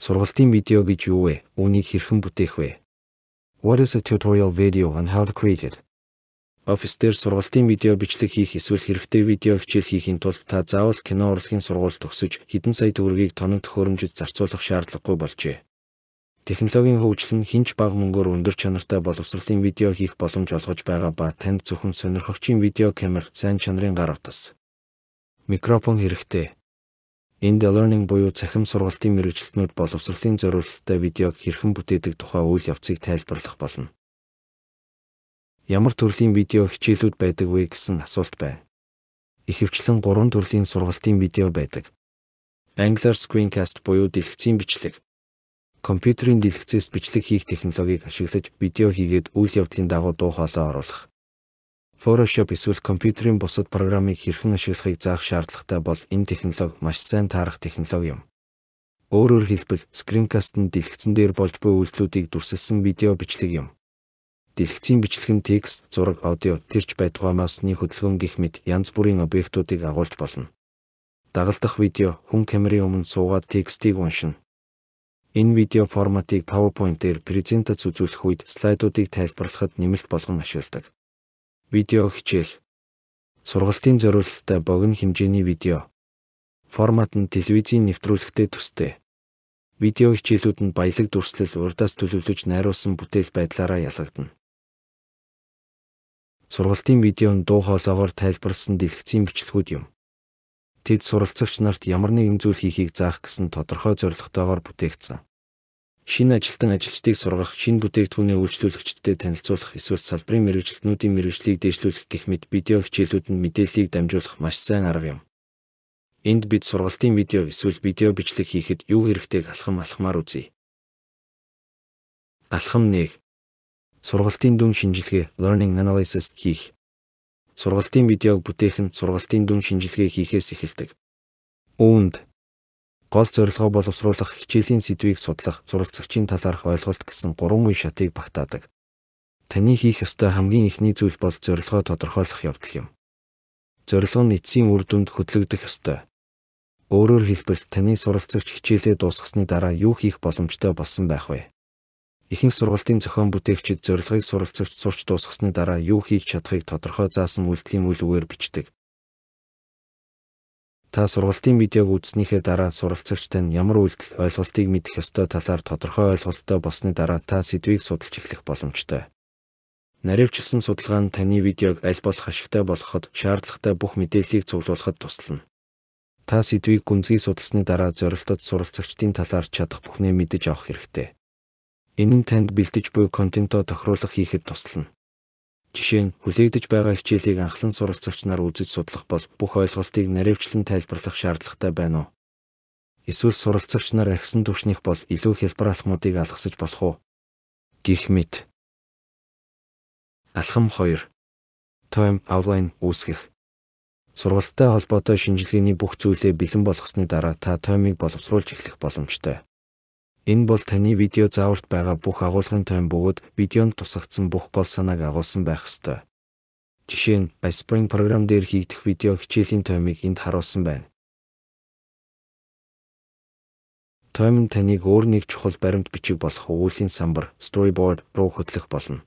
Сургалтын видео гэж юу вэ? Үүнийг хэрхэн бүтээх вэ? What is a tutorial video and how to create it? Office дээр сургалтын видео бичлэг хийх эсвэл хэрэгтэй видео хичээл хийхийн тулд та заавал кино урлагийн сургуульд төгсөж хэдэн сая төгрөгийг тоног төхөөрөмжөд зарцуулах шаардлагагүй болжээ. Технологийн хөгжил нь хинч бага мөнгөөр өндөр чанартай боловсролын видео хийх боломж олгож байгаа ба танд зөвхөн сонирхогчийн видео камер, сайн чанарын гар утас, микрофон хэрэгтэй Энд learning буюу цахим сургалтын мэрэгжилтнүүд боловсролын зориулалттай видеог хэрхэн бүтээдэг тухай үйл явцыг тайлбарлах болно. Ямар төрлийн видео хичээлүүд байдаг вэ гэсэн асуулт байна. Ихэвчлэн 3 төрлийн сургалтын видео байдаг. Angular screencast буюу дэлгэцийн бичлэг. Компьютерийн дэлгэцээс бичлэг хийх технологиг ашиглаж видео хийгээд үйл явдлын дагуу дуу хоолой оруулах. Photoshop эсвэл компьютерийн бусад программыг хэрхэн ашиглахыг заах шаардлагатай бол энэ технологи маш сайн таарах технологи юм. Өөрөөр хэлбэл, screencast нь дэлгэцэн дээр болж буй үйлдэлүүдийг дүрсэлсэн видео бичлэг юм. Дэлгэцийн бичлэг нь текст, зураг, аудио, төрч байдгаамаас нэг хөдөлгөөн гих мэт янз бүрийн объектуудыг агуулж болно. Дагалдах видео хүн камерын өмнө суугаад текстийг уншина. Энэ видео форматыг PowerPoint дээр презентац үзүүлэх үед слайдуудыг тайлбарлахад нэмэлт болгон ашигладаг видео хичээл. Сургалтын зориулалтаа богино хэмжээний видео. Формат нь телевизийн нэвтрүүлэгтэй төстэй. Видео хичээлүүд нь баялаг дүрслэл урдаас төлөвлөж найруулсан бүтээл байдлаараа ялгагдана. Сургалтын видео нь дуу хоолоогоор тайлбарласан дэлгэцийн бичлэгүүд юм. Тэд суралцагч нарт ямар нэгэн зүйл хийхийг заах гэсэн тодорхой зорилготойгоор бүтээгдсэн шинэ ажилтан ажилчдыг сургах, шинэ бүтээгдэхүүний үйлчлүүлэгчдтэй танилцуулах, эсвэл салбарын мэрэгжилтнүүдийн мэрэгжлийг дэвшлүүлэх гэх мэт видео хичээлүүд нь мэдээллийг дамжуулах маш сайн арга юм. Энд бид сургалтын видео эсвэл видео бичлэг хийхэд юу хэрэгтэйг алхам алхмаар үзье. Алхам 1. Сургалтын дүн шинжилгээ learning analysis хийх. Сургалтын видеог бүтээх нь сургалтын дүн шинжилгээ хийхээс эхэлдэг. Үүнд гол зорилгоо боловсруулах хичээлийн сэдвийг судлах, суралцагчийн талаарх ойлголт гэсэн гурван үе шатыг багтаадаг. Таны хийх ёстой хамгийн эхний зүйл бол зорилгоо тодорхойлох явдал юм. Зорилго нь эцсийн үр дүнд хөтлөгдөх ёстой. Өөрөөр хэлбэл таны суралцагч хичээлээ дуусгасны дараа юу хийх боломжтой болсон байх вэ? Ихэнх сургалтын зохион бүтээгчид зорилгыг суралцагч сурч дуусгасны дараа юу хийж чадахыг тодорхой заасан үйлдэлийн үйл үгээр бичдэг. Та сургалтын видеог үзснийхээ дараа суралцагчтай нь ямар үйлдэл ойлголтыг мэдэх ёстой талаар тодорхой ойлголттой болсны дараа та сэдвийг судалж эхлэх боломжтой. Наривчлсан судалгаа нь таны видеог аль болох ашигтай болгоход шаардлагатай бүх мэдээллийг цуглуулахад туслана. Та сэдвийг гүнзгий судалсны дараа зорилтод суралцагчдын талаар чадах бүхнээ мэдэж авах хэрэгтэй. Энэ нь танд бэлдэж буй контентоо тохируулах хийхэд туслана. Жишээ нь хүлээгдэж байгаа хичээлийг анхлан суралцагч нар үзэж судлах бол бүх ойлголтыг наривчлан тайлбарлах шаардлагатай байна уу? Эсвэл суралцагч нар агсан түвшних бол илүү хэлбэралхмуудыг алгасаж болох уу? Гих мэд. Алхам 2. Time outline үүсгэх. Сургалттай холбоотой шинжилгээний бүх зүйлээ бэлэн болгосны дараа та томиг боловсруулж эхлэх боломжтой. Энэ бол таны видео зааварт байгаа бүх агуулгын тойм бөгөөд видеонд тусгагдсан бүх гол санааг агуулсан байх ёстой. Жишээ нь Spring програм дээр хийгдэх видео хичээлийн тоймыг энд харуулсан байна. Тойм нь таныг өөр нэг чухал баримт бичиг болох өгүүллийн самбар storyboard руу хөтлөх болно.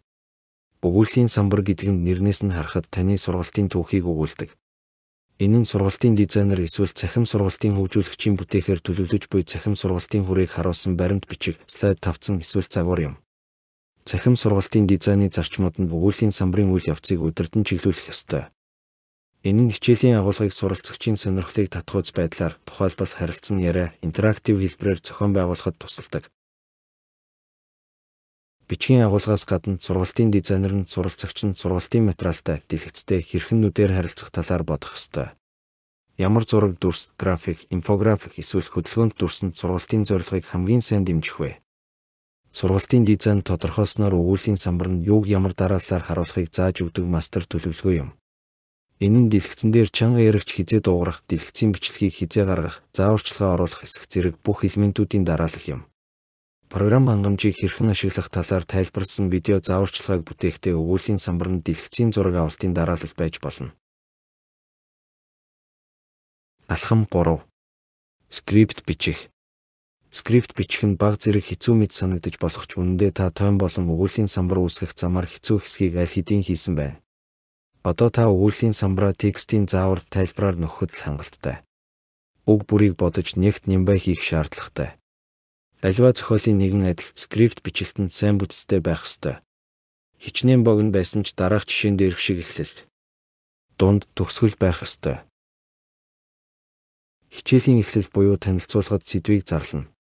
Өгүүллийн самбар гэдэг нь нэрнээс нь харахад таны сургалтын түүхийг өгүүлдэг. Энэ нь сургалтын дизайнер эсвэл цахим сургалтын хөгжүүлэгчийн бүтээхээр төлөвлөж буй цахим сургалтын хүрээг харуулсан баримт бичиг, слайд тавцан эсвэл загвар юм. Цахим сургалтын дизайны зарчмууд нь өгүүллийн самбарын үйл явцыг өдөрдөн чиглүүлэх ёстой. Энэ нь хичээлийн агуулгыг суралцагчийн сонирхлыг татхууз байдлаар тухайлбал харилцсан яриа, интерактив хэлбэрээр зохион байгуулахад тусалдаг. Бичгийн агуулгаас гадна сургалтын дизайнер нь суралцагч нь сургалтын материалтай дэлгэцтэй хэрхэн нүдээр харилцах талаар бодох ёстой. Ямар зураг дүрс, график, инфографик эсвэл хөдөлгөөнт дүрсэнд сургалтын зорилгыг хамгийн сайн дэмжих вэ? Сургалтын дизайн тодорхойлсноор өгүүллийн самбар нь юуг ямар дараалалаар харуулахыг зааж өгдөг мастер төлөвлөгөө юм. Энэ нь дэлгэцэн дээр чанга яригч хизээ дуугарах, дэлгэцийн бичлэгийг хизээ гаргах, зааварчилгаа оруулах хэсэг зэрэг бүх элементүүдийн дараалал юм програм хангамжийг хэрхэн ашиглах талаар тайлбарлсан видео зааварчилгааг бүтээхдээ өгүүллийн самбар нь дэлгэцийн зураг авалтын дараалал байж болно. Алхам 3. Скрипт бичих. Скрипт бичих нь баг зэрэг хэцүү мэд санагдаж болох ч үнэндээ та тойм болон өгүүллийн самбар үүсгэх замаар хэцүү хэсгийг аль хэдийн хийсэн байна. Одоо та өгүүллийн самбараа текстийн заавар тайлбараар нөхөхөд л хангалттай. Үг бүрийг бодож нэгт нэмбай хийх шаардлагатай Аливаа зохиолын нэгэн адил скрипт бичлэлтэнд сайн бүтэцтэй байх ёстой. Хичнээн богн байсан ч дараах жишээн дээрх шиг эхлэлт. Дунд төгсгөл байх ёстой. Хичээлийн эхлэл буюу танилцуулгад сэдвийг зарлана.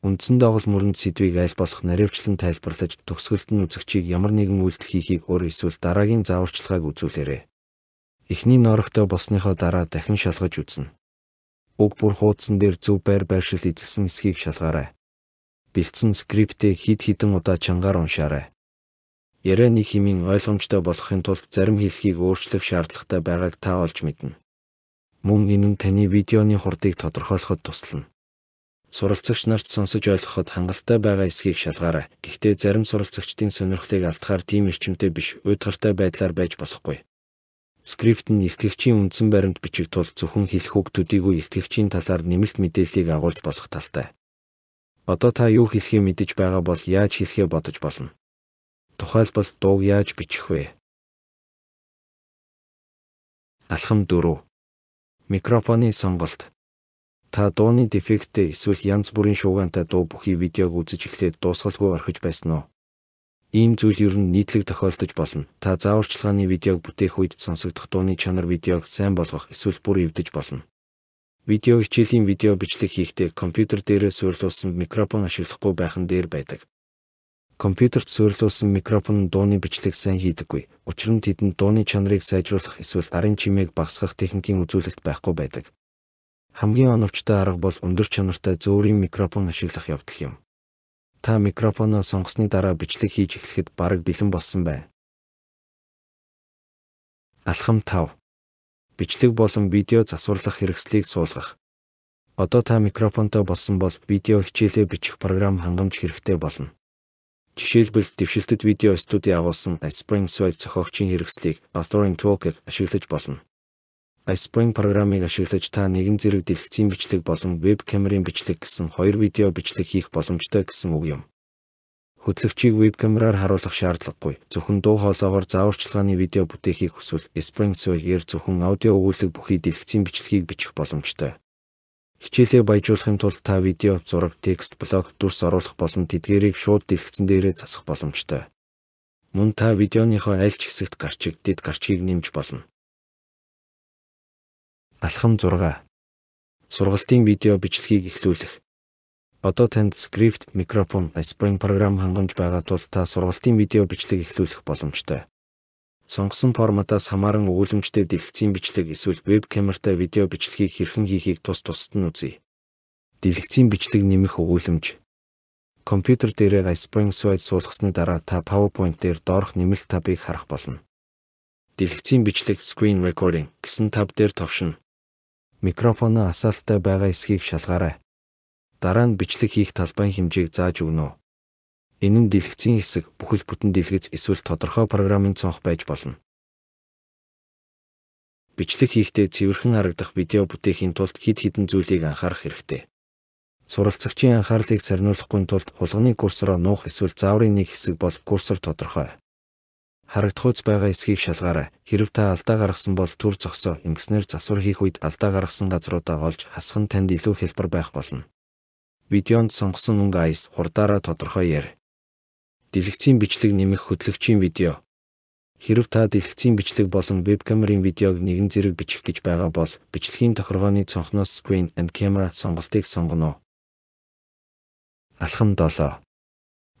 Үндсэн доогол мөрөнд сэдвийг аль болох наривчлан тайлбарлаж төгсгөлд нь үзэгчийг ямар нэгэн үйлдэл хийхийг өөр эсвэл дараагийн зааварчилгааг үзүүлээрэй. Эхний норогтой болсныхоо дараа дахин шалгаж үзнэ. Уг бүр хуудсан дээр зөв байр байршил эзэлсэн эсхийг шалгаарай бэлдсэн скриптийг хид хідэн удаа чангаар уншаарай. Ярианы хэмжээ ойлгомжтой болохын тулд зарим хэлхийг өөрчлөх шаардлагатай байгааг та олж мэднэ. Мөн энэ нь таны видеоны хурдыг тодорхойлоход туслана. Суралцагч нарт сонсож ойлгоход хангалттай байгаа эсхийг шалгаарай. Гэхдээ зарим суралцагчдын сонирхлыг алдахаар тийм эрчимтэй биш, уйдгартай байдлаар байж болохгүй. Скрипт нь илтгэгчийн үндсэн баримт бичиг тул зөвхөн хэлэх үгдүүдийгөө илтгэгчийн талаар нэмэлт мэдээллийг агуулж болох талтай. Одоо та юу хэлхийг мэдэж байгаа бол яаж хэлхээ бодож болно. Тухайлбал дууг яаж бичих вэ? Алхам 4. Микрофоны сонголт. Та дууны дефекттэй эсвэл янз бүрийн шуугаантай дуу бүхий видеог үзэж эхлээд дуусгалгүй орхиж байсан уу? Ийм зүйл ер нь нийтлэг тохиолдож болно. Та зааварчилгааны видеог бүтээх үед сонсогдох дууны чанар видеог сайн болгох эсвэл бүр эвдэж болно. Видео хичээлийн видео бичлэг хийхдээ компьютер дээрээ суйрлуулсан микрофон ашиглахгүй байхын дээр байдаг. Компьютерт суйрлуулсан микрофон дууны бичлэг сайн хийдэггүй. Учир нь тэдэнд дууны чанарыг сайжруулах эсвэл арын чимээг багасгах техникийн үзүүлэлт байхгүй байдаг. Хамгийн оновчтой арга бол өндөр чанартай зөөрийн микрофон ашиглах явдал юм. Та микрофоноо сонгосны дараа бичлэг хийж эхлэхэд бараг бэлэн болсон байна. Алхам 5 бичлэг болон видео засварлах хэрэгслийг суулгах. Одоо та микрофонтой болсон бол видео хичээлээ бичих програм хангамж хэрэгтэй болно. Жишээлбэл дэвшилтэд видео студи агуулсан Spring Soil зохиогчийн хэрэгслийг Authoring Toolkit ашиглаж болно. Spring програмыг ашиглаж та нэгэн зэрэг дэлгэцийн бичлэг болон веб камерын бичлэг гэсэн хоёр видео бичлэг хийх боломжтой гэсэн үг юм. Хөтлөгчийг веб камераар харуулах шаардлагагүй. Зөвхөн дуу хоолойгоор зааварчилгааны видео бүтээхийг хүсвэл Spring-ээр зөвхөн аудио өгүүлэг бүхий дэлгэцийн бичлэгийг бичих боломжтой. Хичээлээ баяжуулахын тулд та видео, зураг, текст, блог, дүрс оруулах болон тэдгээрийг шууд дэлгэцэн дээрээ засах боломжтой. Мөн та видеоныхоо аль ч хэсэгт гарчиг, дэд гарчгийг нэмж болно. Алхам 6. Сургалтын видео бичлэгийг эхлүүлэх Одоо танд скрипт, микрофон, Spring програм хангамж байгаа тул та сургалтын видео бичлэг эхлүүлэх боломжтой. Сонгосон форматаас хамааран өгүүлэмжтэй дэлгэцийн бичлэг эсвэл веб камертай видео бичлэгийг хэрхэн хийхийг тус тусад нь үзье. Дэлгэцийн бичлэг нэмэх өгүүлэмж. Компьютер дээрээ Spring Suite суулгасны дараа та PowerPoint дээр доорх нэмэлт табыг харах болно. Дэлгэцийн бичлэг Screen Recording гэсэн таб дээр товшин. Микрофоноо асаалттай байгаа эсхийг шалгаарай дараа нь бичлэг хийх талбайн хэмжээг зааж өгнө үү? Энэ нь дэлгэцийн хэсэг, бүхэл бүтэн дэлгэц эсвэл тодорхой програмын цонх байж болно. Бичлэг хийхдээ цэвэрхэн харагдах видео бүтээхийн тулд хэд хэдэн зүйлийг анхаарах хэрэгтэй. Суралцагчийн анхаарлыг сарниулахгүй тулд хулганы курсороо нуух эсвэл зааврын нэг хэсэг бол курсор тодорхой харагдах үз байгаа эсхийг шалгаарай. Хэрв та алдаа гаргасан бол төр зогсоо. Ингэснээр засвар хийх үед алдаа гаргасан газруудаа олж хасах нь танд илүү хялбар байх болно видеонд сонгосон өнгө айс хурдаараа тодорхой ярь. Дэлгэцийн бичлэг нэмэх хөтлөгчийн видео. Хэрв та дэлгэцийн бичлэг болон веб камерын видеог нэгэн зэрэг бичих гэж байгаа бол бичлэгийн тохиргооны цонхноос screen and camera сонголтыг сонгоно. Алхам 7.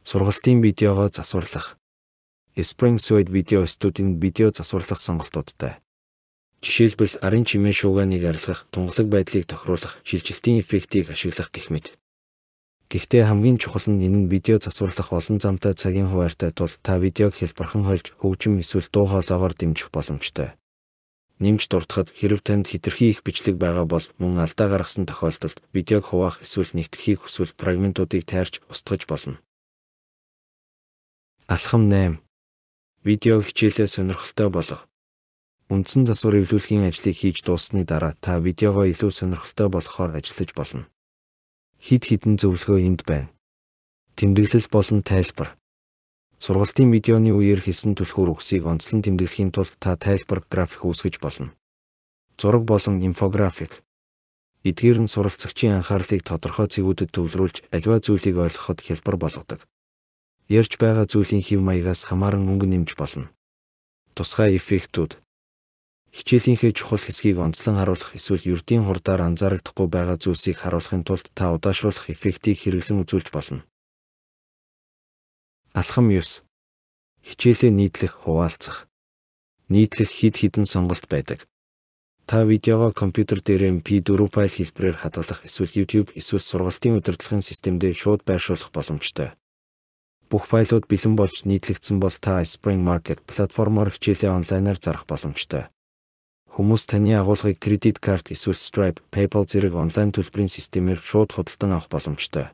Сургалтын видеогоо засварлах. Spring Suite видео студийн видео засварлах сонголтуудтай. Жишээлбэл арын чимээ шуугааныг арилгах, тунгалаг байдлыг тохируулах, шилжилтийн эффектийг ашиглах гэх мэт. Гэхдээ хамгийн чухал нь энэ нь видео засварлах олон замтай цагийн хуваартай тул та видеог хэлбархан хольж хөгжим эсвэл дуу хоолоогоор дэмжих боломжтой. Нэмж дуртахад хэрв танд хэтэрхий их бичлэг байгаа бол мөн алдаа гаргасан тохиолдолд видеог хуваах эсвэл нэгтгэхийг хүсвэл фрагментуудыг тайрч устгаж болно. Алхам 8. Видео хичээлээ сонирхолтой болго. Үндсэн засвар эвлүүлэхийн ажлыг хийж дууссаны дараа та видеогоо илүү сонирхолтой болохоор ажиллаж болно хид хідэн зөвлөгөө энд байна. Тэмдэглэл болон тайлбар. Сургалтын видеоны үеэр хийсэн түлхүүр үгсийг онцлон тэмдэглэхийн тулд та тайлбар график үүсгэж болно. Зураг болон инфографик. Эдгээр нь суралцагчийн анхаарлыг тодорхой цэгүүдэд төвлөрүүлж аливаа зүйлийг ойлгоход хялбар болгодог. Ярьж байгаа зүйлийн хэв маягаас хамааран өнгө нэмж болно. Тусгай эффектүүд хичээлийнхээ чухал хэсгийг онцлон харуулах эсвэл ердийн хурдаар анзаарахдахгүй байгаа зүйлсийг харуулахын тулд та удаашруулах эффектийг хэрэглэн үзүүлж болно. Алхам 9. Хичээлээ нийтлэх, хуваалцах. Нийтлэх хид хідэн сонголт байдаг. Та видеого компьютер дээр MP4 файл хэлбэрээр хадгалах эсвэл YouTube эсвэл сургалтын удирдлагын системдээ шууд байршуулах боломжтой. Бүх файлууд бэлэн болж нийтлэгдсэн бол та Spring Market платформоор хичээлээ онлайнаар зарах боломжтой. Хүмүүс таны агуулгыг кредит карт эсвэл Stripe, PayPal зэрэг онлайн төлбөрийн системээр шууд худалдан авах боломжтой.